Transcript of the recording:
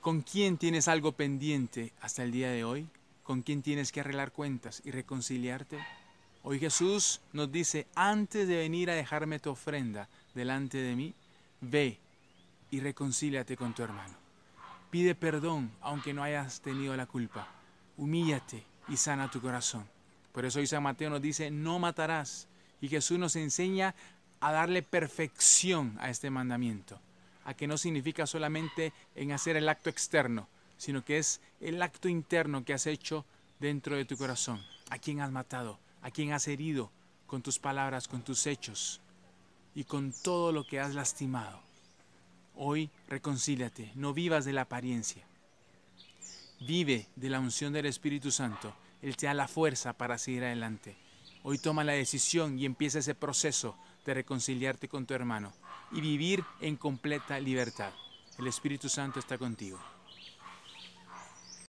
¿Con quién tienes algo pendiente hasta el día de hoy? ¿Con quién tienes que arreglar cuentas y reconciliarte? Hoy Jesús nos dice, antes de venir a dejarme tu ofrenda delante de mí, ve y reconcíliate con tu hermano. Pide perdón aunque no hayas tenido la culpa. Humíllate y sana tu corazón. Por eso hoy San Mateo nos dice, no matarás. Y Jesús nos enseña a darle perfección a este mandamiento que no significa solamente en hacer el acto externo, sino que es el acto interno que has hecho dentro de tu corazón. A quien has matado, a quién has herido con tus palabras, con tus hechos y con todo lo que has lastimado. Hoy reconcíliate, no vivas de la apariencia. Vive de la unción del Espíritu Santo. Él te da la fuerza para seguir adelante. Hoy toma la decisión y empieza ese proceso de reconciliarte con tu hermano y vivir en completa libertad. El Espíritu Santo está contigo.